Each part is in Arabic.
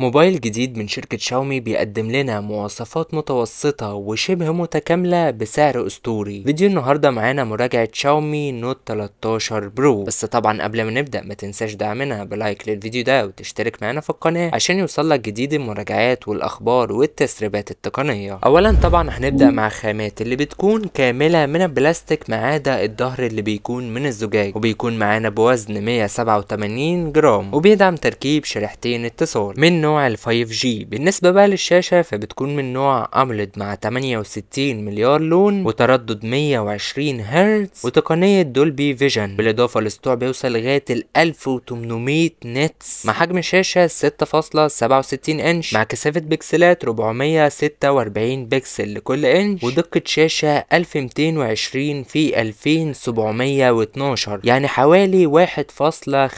موبايل جديد من شركة شاومي بيقدم لنا مواصفات متوسطة وشبه متكاملة بسعر أسطوري فيديو النهاردة معانا مراجعة شاومي نوت 13 برو بس طبعا قبل ما نبدأ ما تنساش دعمنا بلايك للفيديو ده وتشترك معانا في القناة عشان يوصلك جديد المراجعات والأخبار والتسريبات التقنية أولا طبعا هنبدأ مع الخامات اللي بتكون كاملة من البلاستيك ما عدا الظهر اللي بيكون من الزجاج وبيكون معانا بوزن 187 جرام وبيدعم تركيب شريحتين اتصال من نوع ال 5G بالنسبة بقى للشاشة فبتكون من نوع أمولد مع 68 مليار لون وتردد 120 هرتز وتقنية دولبي فيجن بالإضافة للسطوع بيوصل لغاية ال 1800 نتس مع حجم شاشة 6.67 إنش مع كثافة بكسلات 446 بكسل لكل إنش ودقة شاشة 1220 في 2712 يعني حوالي 1.5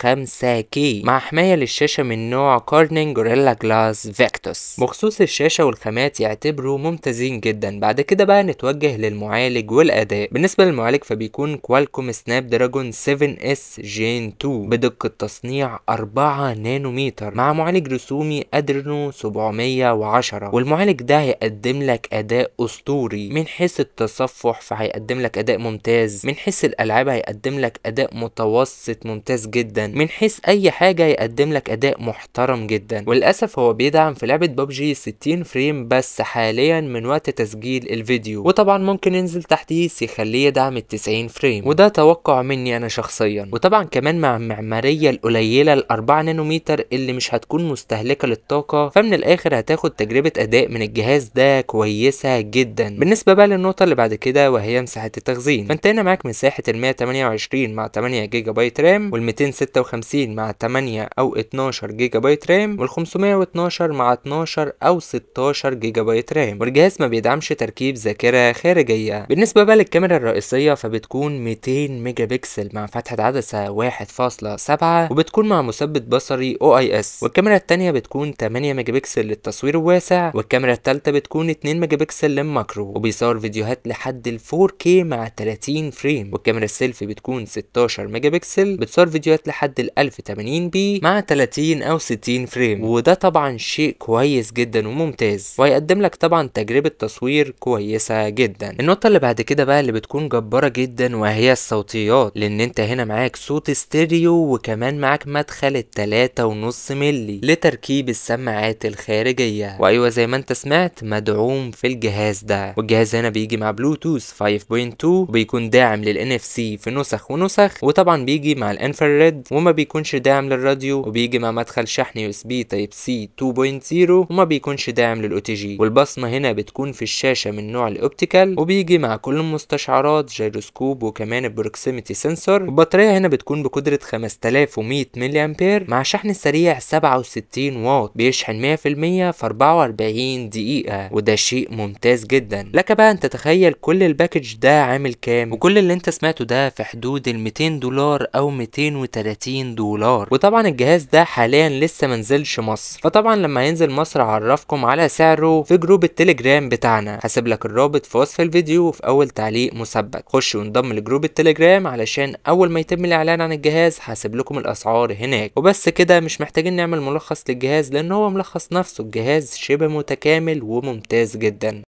كي مع حماية للشاشة من نوع كارنينج جوريلا جلاس فيكتوس بخصوص الشاشة والخامات يعتبروا ممتازين جدا بعد كده بقى نتوجه للمعالج والأداء بالنسبة للمعالج فبيكون كوالكوم سناب دراجون 7 اس جين 2 بدقة تصنيع 4 نانومتر مع معالج رسومي أدرينو 710 والمعالج ده هيقدم لك أداء أسطوري من حيث التصفح فهيقدم لك أداء ممتاز من حيث الألعاب هيقدم لك أداء متوسط ممتاز جدا من حيث أي حاجة هيقدم لك أداء محترم جدا والأداء للأسف هو بيدعم في لعبة ببجي 60 فريم بس حاليا من وقت تسجيل الفيديو وطبعا ممكن ينزل تحديث يخليه يدعم ال 90 فريم وده توقع مني أنا شخصيا وطبعا كمان مع المعمارية القليلة ال 4 نانومتر اللي مش هتكون مستهلكة للطاقة فمن الآخر هتاخد تجربة أداء من الجهاز ده كويسة جدا بالنسبة بقى للنقطة اللي بعد كده وهي مساحة التخزين فأنت هنا معاك مساحة ال 128 مع 8 جيجا بايت رام وال 256 مع 8 أو 12 جيجا بايت رام وال 512 مع 12 أو 16 جيجا بايت رام والجهاز ما بيدعمش تركيب ذاكرة خارجية بالنسبة بقى للكاميرا الرئيسية فبتكون 200 ميجا بكسل مع فتحة عدسة 1.7 وبتكون مع مثبت بصري او اس والكاميرا الثانيه بتكون 8 ميجا بكسل للتصوير الواسع والكاميرا الثالثه بتكون 2 ميجا بكسل للماكرو وبيصور فيديوهات لحد ال 4K مع 30 فريم والكاميرا السيلفي بتكون 16 ميجا بكسل بتصور فيديوهات لحد ال 1080 بي مع 30 أو 60 فريم وده وده طبعا شيء كويس جدا وممتاز وهيقدم لك طبعا تجربة تصوير كويسة جدا النقطة اللي بعد كده بقى اللي بتكون جبارة جدا وهي الصوتيات لان انت هنا معاك صوت ستيريو وكمان معاك مدخل التلاتة ونص ملي لتركيب السماعات الخارجية وايوه زي ما انت سمعت مدعوم في الجهاز ده والجهاز هنا بيجي مع بلوتوث 5.2 وبيكون داعم للان اف سي في نسخ ونسخ وطبعا بيجي مع الانفراريد وما بيكونش داعم للراديو وبيجي مع مدخل شحن يو اس بي تايب سي 2.0 وما بيكونش داعم للاوتي جي والبصمه هنا بتكون في الشاشه من نوع الاوبتيكال وبيجي مع كل المستشعرات جيروسكوب وكمان البروكسيميتي سنسور البطاريه هنا بتكون بقدره 5100 ملي امبير مع شحن سريع 67 واط بيشحن 100% في 44 دقيقه وده شيء ممتاز جدا لك بقى انت تتخيل كل الباكج ده عامل كام وكل اللي انت سمعته ده في حدود ال 200 دولار او 230 دولار وطبعا الجهاز ده حاليا لسه منزلش مصر بس فطبعا لما ينزل مصر هعرفكم على سعره في جروب التليجرام بتاعنا هسيب لك الرابط في وصف الفيديو وفي اول تعليق مثبت خش وانضم لجروب التليجرام علشان اول ما يتم الاعلان عن الجهاز هسيب لكم الاسعار هناك وبس كده مش محتاجين نعمل ملخص للجهاز لان هو ملخص نفسه الجهاز شبه متكامل وممتاز جدا